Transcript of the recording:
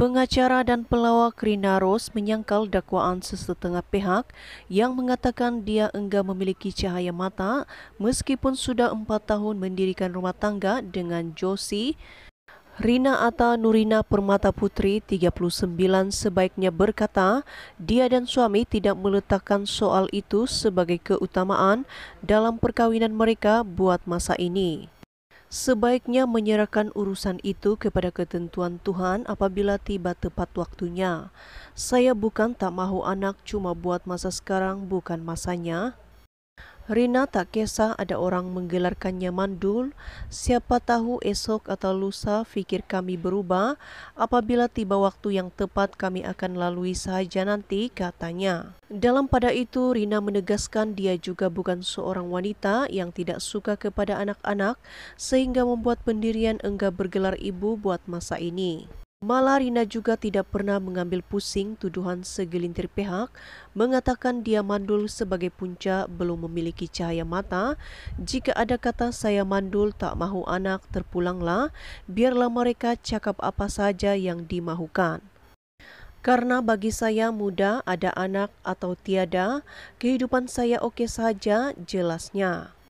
Pengacara dan pelawak Rina Ros menyangkal dakwaan sesetengah pihak yang mengatakan dia enggak memiliki cahaya mata meskipun sudah empat tahun mendirikan rumah tangga dengan Josie. Rina Atta Nurina Permata Putri 39 sebaiknya berkata dia dan suami tidak meletakkan soal itu sebagai keutamaan dalam perkawinan mereka buat masa ini sebaiknya menyerahkan urusan itu kepada ketentuan Tuhan apabila tiba tepat waktunya. Saya bukan tak mahu anak, cuma buat masa sekarang bukan masanya, Rina tak kisah ada orang menggelarkannya mandul, siapa tahu esok atau lusa fikir kami berubah, apabila tiba waktu yang tepat kami akan lalui saja nanti katanya. Dalam pada itu Rina menegaskan dia juga bukan seorang wanita yang tidak suka kepada anak-anak sehingga membuat pendirian enggak bergelar ibu buat masa ini. Malah Rina juga tidak pernah mengambil pusing tuduhan segelintir pihak mengatakan dia mandul sebagai punca belum memiliki cahaya mata. Jika ada kata saya mandul tak mahu anak terpulanglah, biarlah mereka cakap apa saja yang dimahukan. Karena bagi saya muda ada anak atau tiada, kehidupan saya oke saja jelasnya.